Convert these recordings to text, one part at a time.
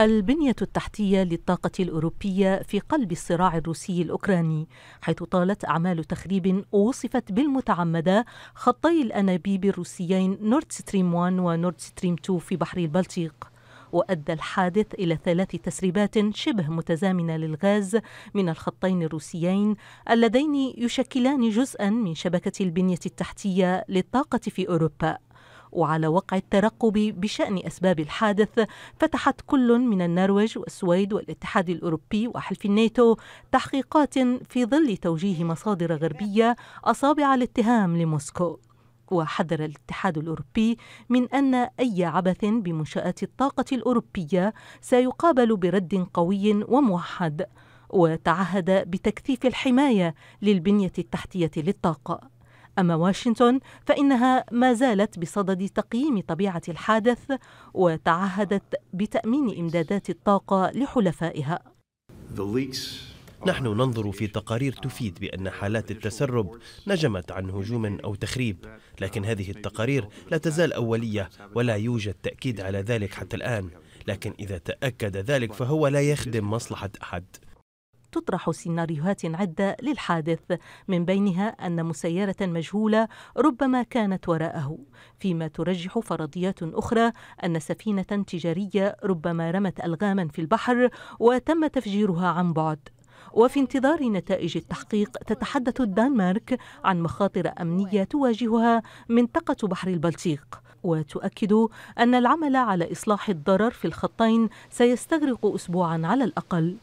البنية التحتية للطاقة الأوروبية في قلب الصراع الروسي الأوكراني حيث طالت أعمال تخريب وصفت بالمتعمدة خطي الأنابيب الروسيين نورد ستريم 1 ونورد ستريم 2 في بحر البلطيق وأدى الحادث إلى ثلاث تسريبات شبه متزامنة للغاز من الخطين الروسيين اللذين يشكلان جزءا من شبكة البنية التحتية للطاقة في أوروبا وعلى وقع الترقب بشأن أسباب الحادث فتحت كل من النرويج والسويد والاتحاد الأوروبي وحلف الناتو تحقيقات في ظل توجيه مصادر غربية أصابع الاتهام لموسكو وحذر الاتحاد الاوروبي من ان اي عبث بمنشات الطاقه الاوروبيه سيقابل برد قوي وموحد وتعهد بتكثيف الحمايه للبنيه التحتيه للطاقه أما واشنطن فإنها ما زالت بصدد تقييم طبيعة الحادث وتعهدت بتأمين إمدادات الطاقة لحلفائها نحن ننظر في تقارير تفيد بأن حالات التسرب نجمت عن هجوم أو تخريب لكن هذه التقارير لا تزال أولية ولا يوجد تأكيد على ذلك حتى الآن لكن إذا تأكد ذلك فهو لا يخدم مصلحة أحد تطرح سيناريوهات عدة للحادث من بينها أن مسيرة مجهولة ربما كانت وراءه فيما ترجح فرضيات أخرى أن سفينة تجارية ربما رمت ألغاما في البحر وتم تفجيرها عن بعد وفي انتظار نتائج التحقيق تتحدث الدنمارك عن مخاطر امنيه تواجهها منطقه بحر البلطيق وتؤكد ان العمل على اصلاح الضرر في الخطين سيستغرق اسبوعا على الاقل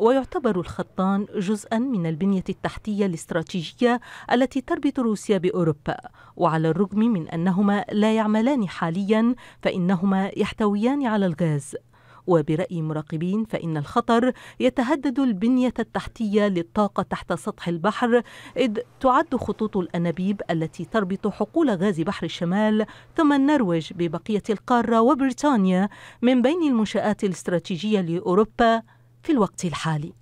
ويعتبر الخطان جزءا من البنية التحتية الاستراتيجية التي تربط روسيا بأوروبا وعلى الرغم من أنهما لا يعملان حاليا فإنهما يحتويان على الغاز وبرأي مراقبين فإن الخطر يتهدد البنية التحتية للطاقة تحت سطح البحر إذ تعد خطوط الأنابيب التي تربط حقول غاز بحر الشمال ثم النرويج ببقية القارة وبريطانيا من بين المنشآت الاستراتيجية لأوروبا في الوقت الحالي